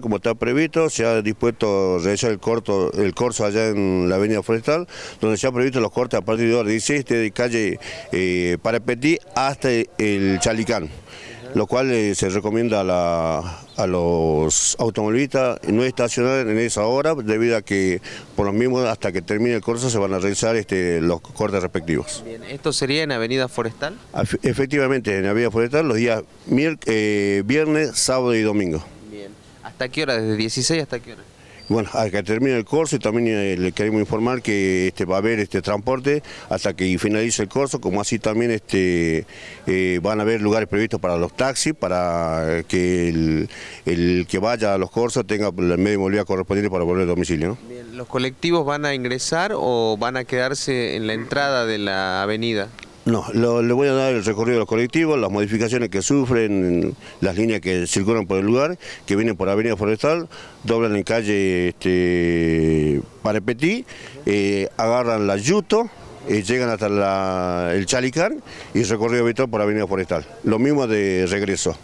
Como está previsto, se ha dispuesto a realizar el, corto, el corso allá en la avenida forestal, donde se han previsto los cortes a partir de hora 16 de calle para eh, Parapetí hasta el Chalicán, lo cual eh, se recomienda a, los automovilistas no estacionar en esa hora, debido a que por lo mismo hasta que termine el curso se van a realizar este, los cortes respectivos. Bien, ¿Esto sería en avenida forestal? Efectivamente, en avenida forestal los días eh, viernes, sábado y domingo. Bien. ¿Hasta qué hora? ¿Desde 16 hasta qué hora? Bueno, hasta que termine el curso y también eh, le queremos informar que este, va a haber este transporte hasta que finalice el curso, como así también este, eh, van a haber lugares previstos para los taxis, para que el, que vaya a los cursos tenga el medio de correspondiente para volver al domicilio. ¿Los colectivos van a ingresar o van a quedarse en la entrada de la avenida? No, le voy a dar el recorrido de los colectivos, las modificaciones que sufren, las líneas que circulan por el lugar, que vienen por Avenida Forestal, doblan en calle este, Parepetí, eh, agarran la Yuto, eh, llegan hasta el Chalicán y recorrido habitual por Avenida Forestal. Lo mismo de regreso.